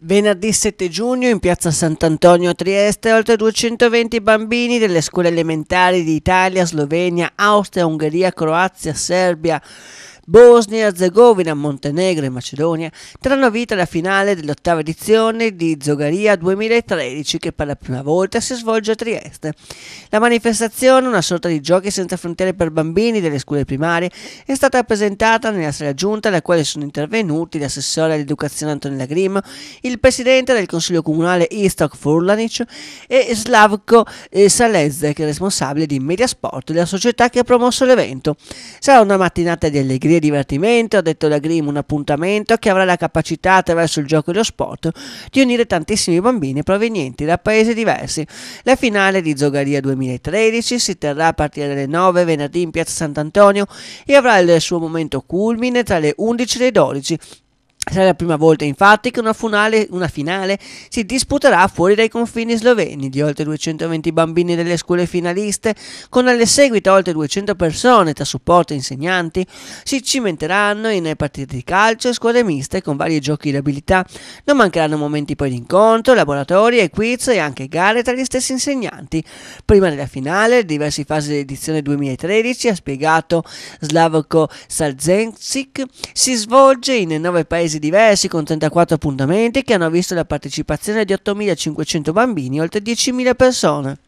Venerdì 7 giugno in piazza Sant'Antonio a Trieste oltre 220 bambini delle scuole elementari di Italia, Slovenia, Austria, Ungheria, Croazia, Serbia Bosnia, Herzegovina, Montenegro e Macedonia daranno vita alla finale dell'ottava edizione di Zogaria 2013 che per la prima volta si svolge a Trieste. La manifestazione, una sorta di giochi senza frontiere per bambini delle scuole primarie, è stata presentata nella sala giunta alla quale sono intervenuti l'assessore all'educazione Antonella Grimo, il presidente del consiglio comunale Istok Furlanic e Slavko eh, Salezek, responsabile di Mediasport della società che ha promosso l'evento. Sarà una mattinata di allegria e divertimento, ha detto la Grimm, un appuntamento che avrà la capacità attraverso il gioco e lo sport di unire tantissimi bambini provenienti da paesi diversi. La finale di Zogaria 2013 si terrà a partire dalle 9 venerdì in piazza Sant'Antonio e avrà il suo momento culmine tra le 11 e le 12 Sarà la prima volta infatti che una, funale, una, finale si disputerà fuori dai confini sloveni di oltre 220 bambini delle scuole finaliste, con alle seguito oltre 200 persone tra supporto e insegnanti, si cimenteranno in partite di calcio, e scuole miste con vari giochi di abilità. Non mancheranno momenti poi di incontro, laboratori e quiz e anche gare tra gli stessi insegnanti. Prima della finale, diverse fasi dell'edizione 2013, ha spiegato Slavko Salzensic, si svolge in nove paesi paesi diversi con 34 appuntamenti che hanno visto la partecipazione di 8.500 bambini e oltre 10.000 persone.